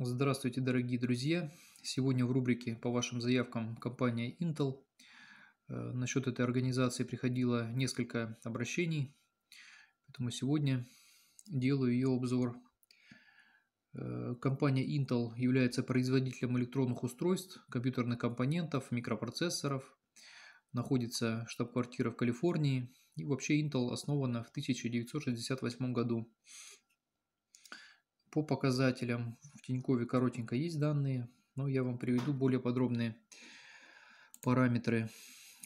Здравствуйте, дорогие друзья! Сегодня в рубрике по вашим заявкам компания Intel. Э, Насчет этой организации приходило несколько обращений, поэтому сегодня делаю ее обзор. Э, компания Intel является производителем электронных устройств, компьютерных компонентов, микропроцессоров. Находится штаб-квартира в Калифорнии. И вообще Intel основана в 1968 году по показателям Тинькове коротенько есть данные, но я вам приведу более подробные параметры.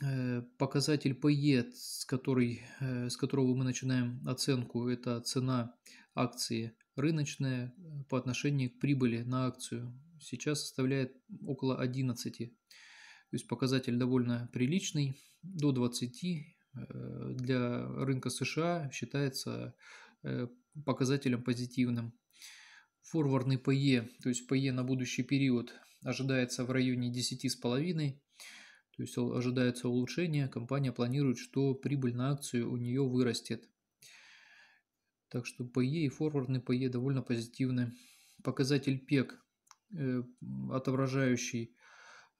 Э, показатель PE, с, который, э, с которого мы начинаем оценку, это цена акции рыночная э, по отношению к прибыли на акцию. Сейчас составляет около 11. То есть показатель довольно приличный, до 20 для рынка США считается показателем позитивным. Форвардный ПЕ, то есть ПЕ на будущий период ожидается в районе 10,5, то есть ожидается улучшение. Компания планирует, что прибыль на акцию у нее вырастет. Так что ПЕ и форвардный ПЕ довольно позитивны. Показатель ПЕК, э, отображающий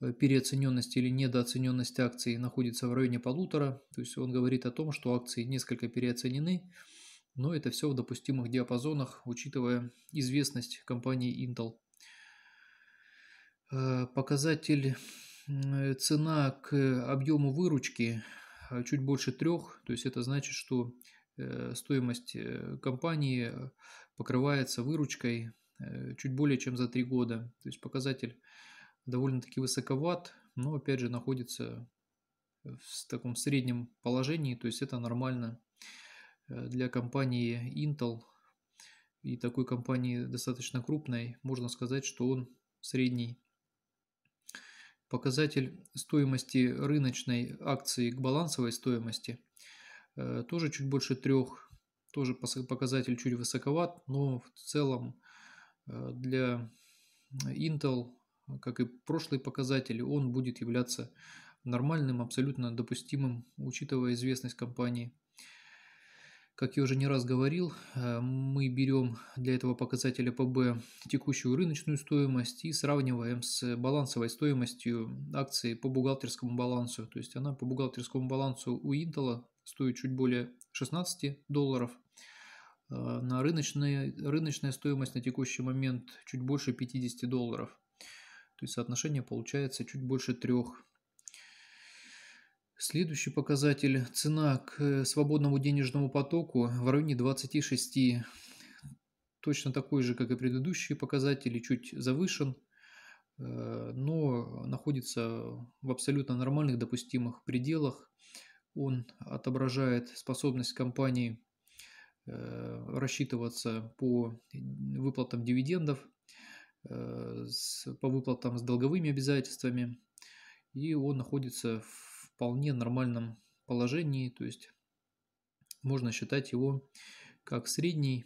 э, переоцененность или недооцененность акции, находится в районе полутора. То есть он говорит о том, что акции несколько переоценены. Но это все в допустимых диапазонах, учитывая известность компании Intel. Э, показатель э, цена к объему выручки э, чуть больше трех, то есть это значит, что стоимость компании покрывается выручкой чуть более чем за три года. То есть показатель довольно-таки высоковат, но опять же находится в таком среднем положении, то есть это нормально Э, для компании Intel и такой компании достаточно крупной, можно сказать, что он средний. Показатель стоимости рыночной акции к балансовой стоимости э, тоже чуть больше трех, тоже показатель чуть высоковат, но в целом э, для Intel, как и прошлый показатель, он будет являться нормальным, абсолютно допустимым, учитывая известность компании. Как я уже не раз говорил, э, мы берем для этого показателя ПБ текущую рыночную стоимость и сравниваем с балансовой стоимостью акции по бухгалтерскому балансу. То есть она по бухгалтерскому балансу у Intel стоит чуть более 16 долларов. Э, на рыночные, рыночная стоимость на текущий момент чуть больше 50 долларов. То есть соотношение получается чуть больше трех Следующий показатель – цена к э, свободному денежному потоку в районе 26, точно такой же, как и предыдущие показатели, чуть завышен, э, но находится в абсолютно нормальных допустимых пределах. Он отображает способность компании э, рассчитываться по выплатам дивидендов, по выплатам с долговыми обязательствами, и он находится в вполне нормальном положении, то есть можно считать его как средний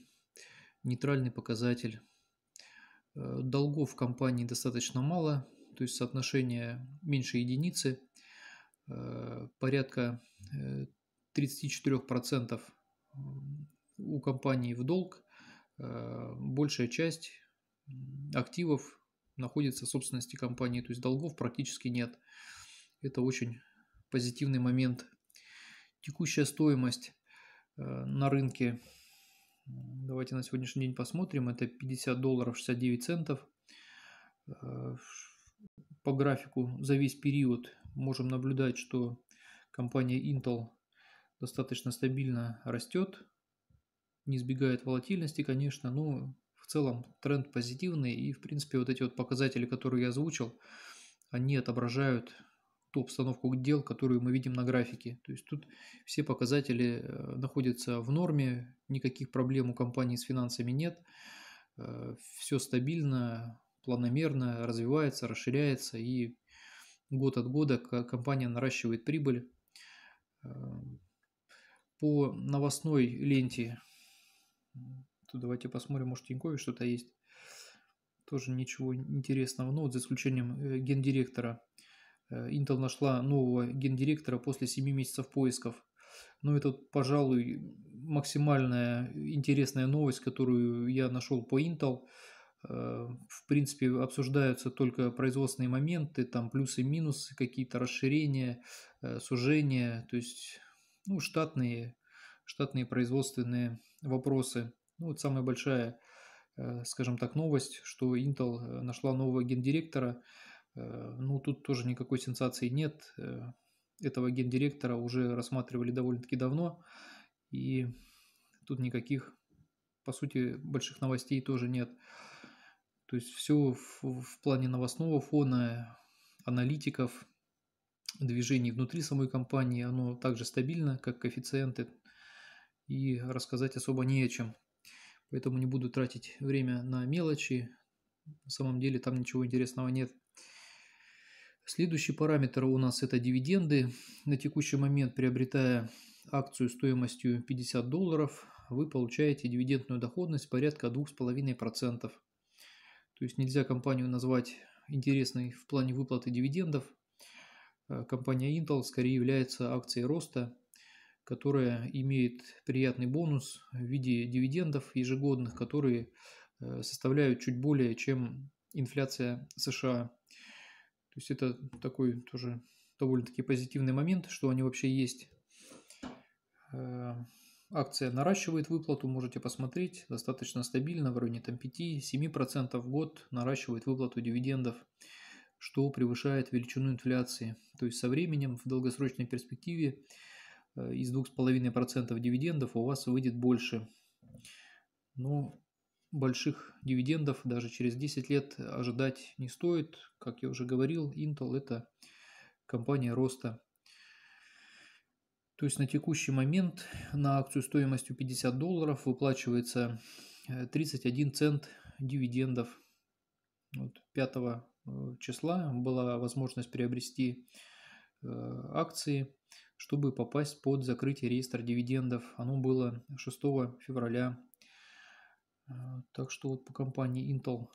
нейтральный показатель. Э, долгов в компании достаточно мало, то есть соотношение меньше единицы, э, порядка 34% э, у компании в долг, большая часть активов находится в собственности компании, то есть долгов практически нет. Это очень позитивный момент. Текущая стоимость э, на рынке, давайте на сегодняшний день посмотрим, это 50 долларов 69 центов. Э, по графику за весь период можем наблюдать, что компания Intel достаточно стабильно растет, не избегает волатильности, конечно, но в целом тренд позитивный и, в принципе, вот эти вот показатели, которые я озвучил, они отображают ту обстановку дел, которую мы видим на графике. То есть тут все показатели э, находятся в норме, никаких проблем у компании с финансами нет, э, все стабильно, планомерно развивается, расширяется и год от года компания наращивает прибыль. Э, по новостной ленте, тут давайте посмотрим, может Тинькове что-то есть. Тоже ничего интересного, ну вот за исключением гендиректора – Э, Intel нашла нового гендиректора после 7 месяцев поисков. Но ну, это, пожалуй, максимальная интересная новость, которую я нашел по Intel. Э, в принципе, обсуждаются только производственные моменты, там плюсы и минусы, какие-то расширения, э, сужения, то есть ну, штатные, штатные производственные вопросы. Ну, вот самая большая, скажем так, новость, что Intel нашла нового гендиректора – Э, ну, тут тоже никакой сенсации нет. Э, этого гендиректора уже рассматривали довольно-таки давно, и тут никаких, по сути, больших новостей тоже нет. То есть все в, в плане новостного фона, аналитиков, движений внутри самой компании, оно также стабильно, как коэффициенты, и рассказать особо не о чем. Поэтому не буду тратить время на мелочи. На самом деле там ничего интересного нет. Следующий параметр у нас это дивиденды. На текущий момент, приобретая акцию стоимостью 50 долларов, вы получаете дивидендную доходность порядка 2,5%. То есть нельзя компанию назвать интересной в плане выплаты дивидендов. Э, компания Intel скорее является акцией роста, которая имеет приятный бонус в виде дивидендов ежегодных, которые э, составляют чуть более, чем инфляция США. То есть это такой тоже довольно-таки позитивный момент, что они вообще есть. Э, акция наращивает выплату, можете посмотреть, достаточно стабильно, в районе там 5-7% в год наращивает выплату дивидендов, что превышает величину инфляции. То есть со временем в долгосрочной перспективе э, из 2,5% дивидендов у вас выйдет больше. Но ну, больших дивидендов даже через 10 лет ожидать не стоит. Как я уже говорил, Intel это компания роста. То есть на текущий момент на акцию стоимостью 50 долларов выплачивается 31 э, цент дивидендов. Вот 5 э, числа была возможность приобрести э, акции, чтобы попасть под закрытие реестра дивидендов. Оно было 6 февраля а, так что вот по компании Intel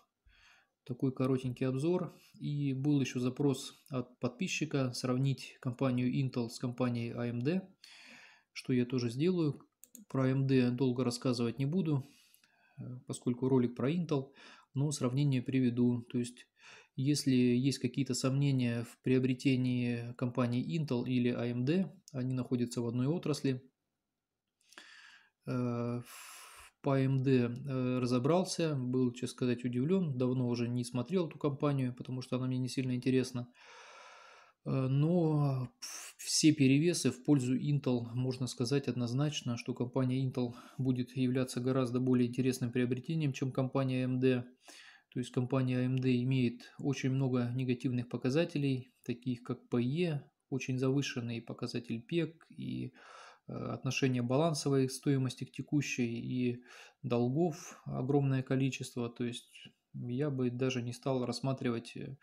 такой коротенький обзор. И был еще запрос от подписчика сравнить компанию Intel с компанией AMD, что я тоже сделаю. Про AMD долго рассказывать не буду, э, поскольку ролик про Intel, но сравнение приведу. То есть, если есть какие-то сомнения в приобретении компании Intel или AMD, они находятся в одной отрасли, э, по AMD а э, разобрался, был, честно сказать, удивлен, давно уже не смотрел эту компанию, потому что она мне не сильно интересна. Э, но все перевесы в пользу Intel, можно сказать однозначно, что компания Intel будет являться гораздо более интересным приобретением, чем компания AMD. А То есть компания AMD а имеет очень много негативных показателей, таких как PE, очень завышенный показатель PEG и PEC Э, отношение балансовой стоимости к текущей и долгов огромное количество. То есть я бы даже не стал рассматривать э,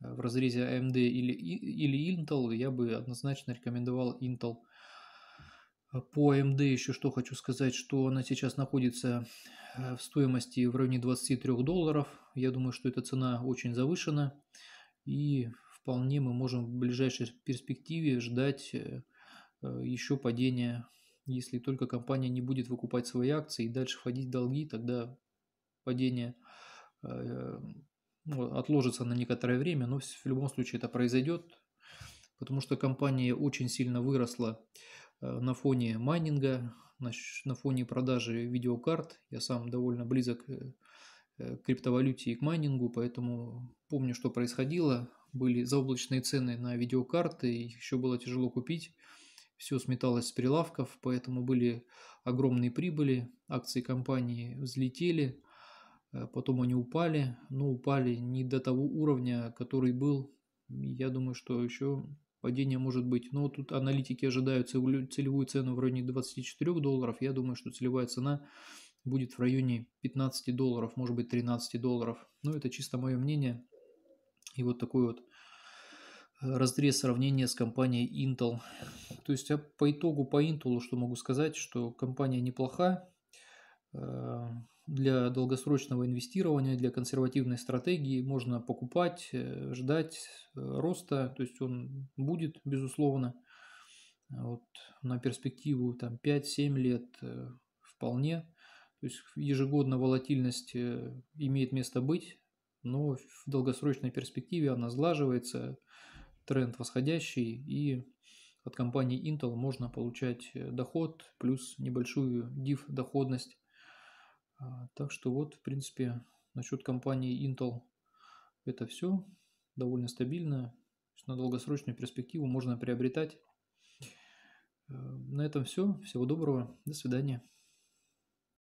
в разрезе AMD а или, или Intel, я бы однозначно рекомендовал Intel. По AMD а еще что хочу сказать, что она сейчас находится э, в стоимости в районе 23 долларов. Я думаю, что эта цена очень завышена. И вполне мы можем в ближайшей перспективе ждать Э, еще падение. Если только компания не будет выкупать свои акции и дальше входить в долги, тогда падение э, ну, отложится на некоторое время, но в любом случае это произойдет, потому что компания очень сильно выросла э, на фоне майнинга, на фоне продажи видеокарт. Я сам довольно близок к криптовалюте и к майнингу, поэтому помню, что происходило. Были заоблачные цены на видеокарты, их еще было тяжело купить все сметалось с прилавков, поэтому были огромные прибыли, акции компании взлетели, э, потом они упали, но упали не до того уровня, который был. Я думаю, что еще падение может быть. Но тут аналитики ожидают целевую цену в районе 24 долларов. Я думаю, что целевая цена будет в районе 15 долларов, может быть 13 долларов. Но это чисто мое мнение. И вот такой вот разрез сравнения с компанией Intel. То есть я а по итогу по Intel, что могу сказать, что компания неплоха э, для долгосрочного инвестирования, для консервативной стратегии. Можно покупать, э, ждать э, роста, то есть он будет, безусловно. Вот, на перспективу там, 5-7 лет вполне. То есть ежегодно волатильность имеет место быть, но в долгосрочной перспективе она сглаживается, тренд восходящий, и от компании Intel можно получать э, доход плюс небольшую div доходность. А, так что вот, в принципе, насчет компании Intel это все довольно стабильно. На долгосрочную перспективу можно приобретать. Э, на этом все. Всего доброго. До свидания.